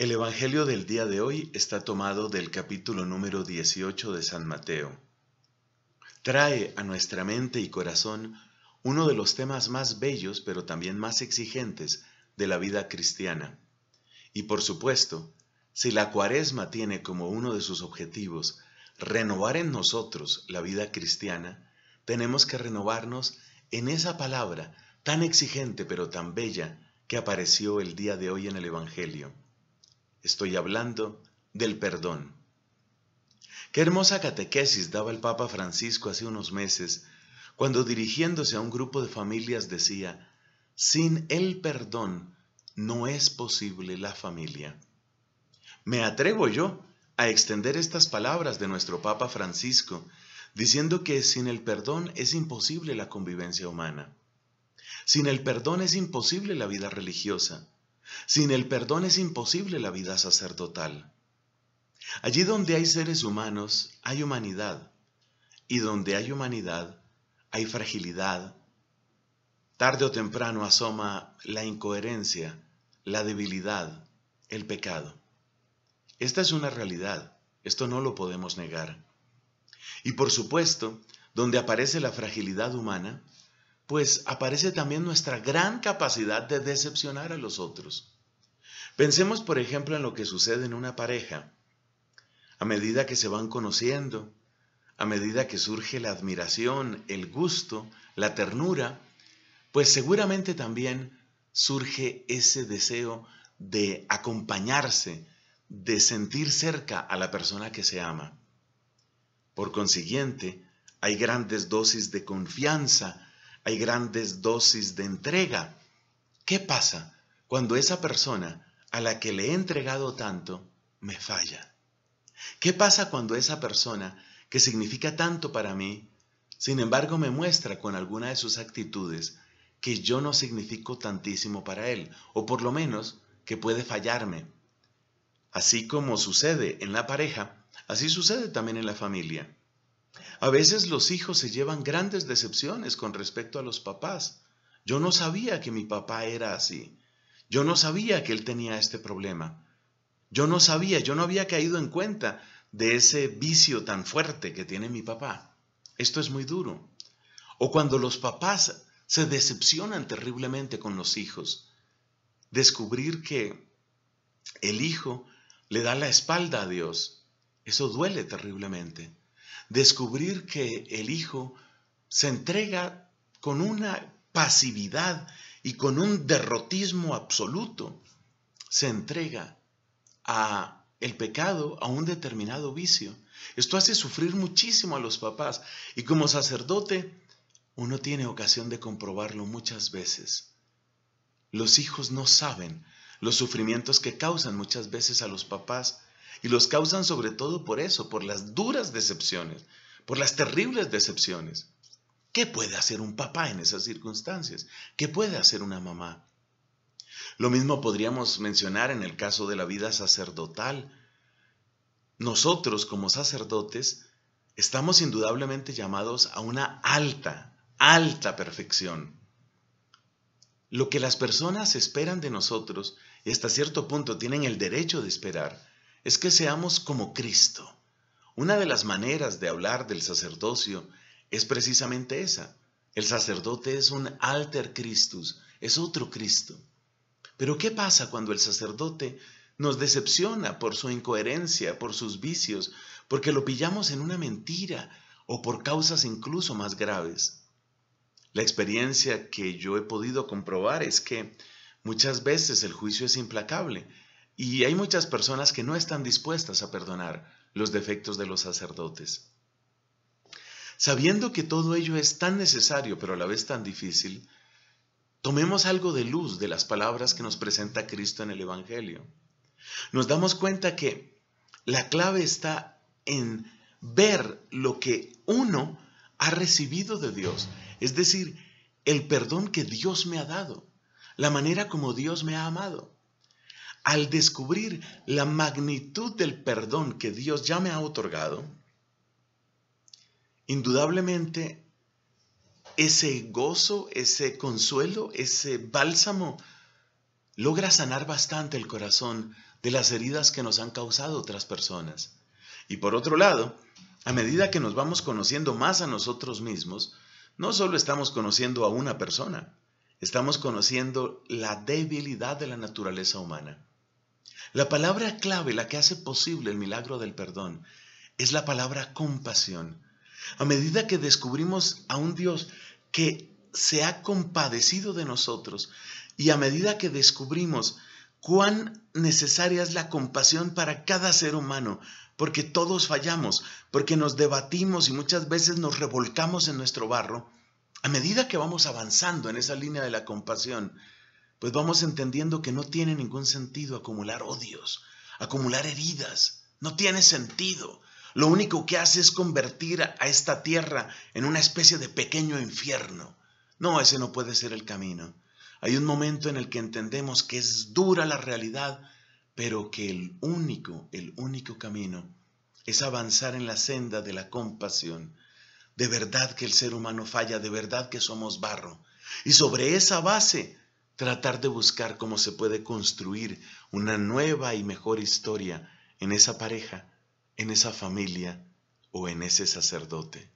El Evangelio del día de hoy está tomado del capítulo número 18 de San Mateo. Trae a nuestra mente y corazón uno de los temas más bellos pero también más exigentes de la vida cristiana. Y por supuesto, si la cuaresma tiene como uno de sus objetivos renovar en nosotros la vida cristiana, tenemos que renovarnos en esa palabra tan exigente pero tan bella que apareció el día de hoy en el Evangelio. Estoy hablando del perdón. Qué hermosa catequesis daba el Papa Francisco hace unos meses, cuando dirigiéndose a un grupo de familias decía, sin el perdón no es posible la familia. Me atrevo yo a extender estas palabras de nuestro Papa Francisco, diciendo que sin el perdón es imposible la convivencia humana. Sin el perdón es imposible la vida religiosa. Sin el perdón es imposible la vida sacerdotal. Allí donde hay seres humanos, hay humanidad. Y donde hay humanidad, hay fragilidad. Tarde o temprano asoma la incoherencia, la debilidad, el pecado. Esta es una realidad, esto no lo podemos negar. Y por supuesto, donde aparece la fragilidad humana, pues aparece también nuestra gran capacidad de decepcionar a los otros. Pensemos, por ejemplo, en lo que sucede en una pareja. A medida que se van conociendo, a medida que surge la admiración, el gusto, la ternura, pues seguramente también surge ese deseo de acompañarse, de sentir cerca a la persona que se ama. Por consiguiente, hay grandes dosis de confianza, hay grandes dosis de entrega. ¿Qué pasa cuando esa persona a la que le he entregado tanto me falla? ¿Qué pasa cuando esa persona que significa tanto para mí, sin embargo me muestra con alguna de sus actitudes que yo no significo tantísimo para él, o por lo menos que puede fallarme? Así como sucede en la pareja, así sucede también en la familia. A veces los hijos se llevan grandes decepciones con respecto a los papás. Yo no sabía que mi papá era así. Yo no sabía que él tenía este problema. Yo no sabía, yo no había caído en cuenta de ese vicio tan fuerte que tiene mi papá. Esto es muy duro. O cuando los papás se decepcionan terriblemente con los hijos, descubrir que el hijo le da la espalda a Dios, eso duele terriblemente descubrir que el Hijo se entrega con una pasividad y con un derrotismo absoluto. Se entrega a el pecado, a un determinado vicio. Esto hace sufrir muchísimo a los papás y como sacerdote uno tiene ocasión de comprobarlo muchas veces. Los hijos no saben los sufrimientos que causan muchas veces a los papás y los causan sobre todo por eso, por las duras decepciones, por las terribles decepciones. ¿Qué puede hacer un papá en esas circunstancias? ¿Qué puede hacer una mamá? Lo mismo podríamos mencionar en el caso de la vida sacerdotal. Nosotros como sacerdotes estamos indudablemente llamados a una alta, alta perfección. Lo que las personas esperan de nosotros, y hasta cierto punto tienen el derecho de esperar, es que seamos como Cristo. Una de las maneras de hablar del sacerdocio es precisamente esa. El sacerdote es un alter Christus, es otro Cristo. Pero ¿qué pasa cuando el sacerdote nos decepciona por su incoherencia, por sus vicios, porque lo pillamos en una mentira o por causas incluso más graves? La experiencia que yo he podido comprobar es que muchas veces el juicio es implacable, y hay muchas personas que no están dispuestas a perdonar los defectos de los sacerdotes. Sabiendo que todo ello es tan necesario pero a la vez tan difícil, tomemos algo de luz de las palabras que nos presenta Cristo en el Evangelio. Nos damos cuenta que la clave está en ver lo que uno ha recibido de Dios, es decir, el perdón que Dios me ha dado, la manera como Dios me ha amado al descubrir la magnitud del perdón que Dios ya me ha otorgado, indudablemente ese gozo, ese consuelo, ese bálsamo logra sanar bastante el corazón de las heridas que nos han causado otras personas. Y por otro lado, a medida que nos vamos conociendo más a nosotros mismos, no solo estamos conociendo a una persona, estamos conociendo la debilidad de la naturaleza humana. La palabra clave, la que hace posible el milagro del perdón, es la palabra compasión. A medida que descubrimos a un Dios que se ha compadecido de nosotros y a medida que descubrimos cuán necesaria es la compasión para cada ser humano, porque todos fallamos, porque nos debatimos y muchas veces nos revolcamos en nuestro barro, a medida que vamos avanzando en esa línea de la compasión, pues vamos entendiendo que no tiene ningún sentido acumular odios, acumular heridas, no tiene sentido. Lo único que hace es convertir a esta tierra en una especie de pequeño infierno. No, ese no puede ser el camino. Hay un momento en el que entendemos que es dura la realidad, pero que el único, el único camino es avanzar en la senda de la compasión. De verdad que el ser humano falla, de verdad que somos barro. Y sobre esa base tratar de buscar cómo se puede construir una nueva y mejor historia en esa pareja, en esa familia o en ese sacerdote.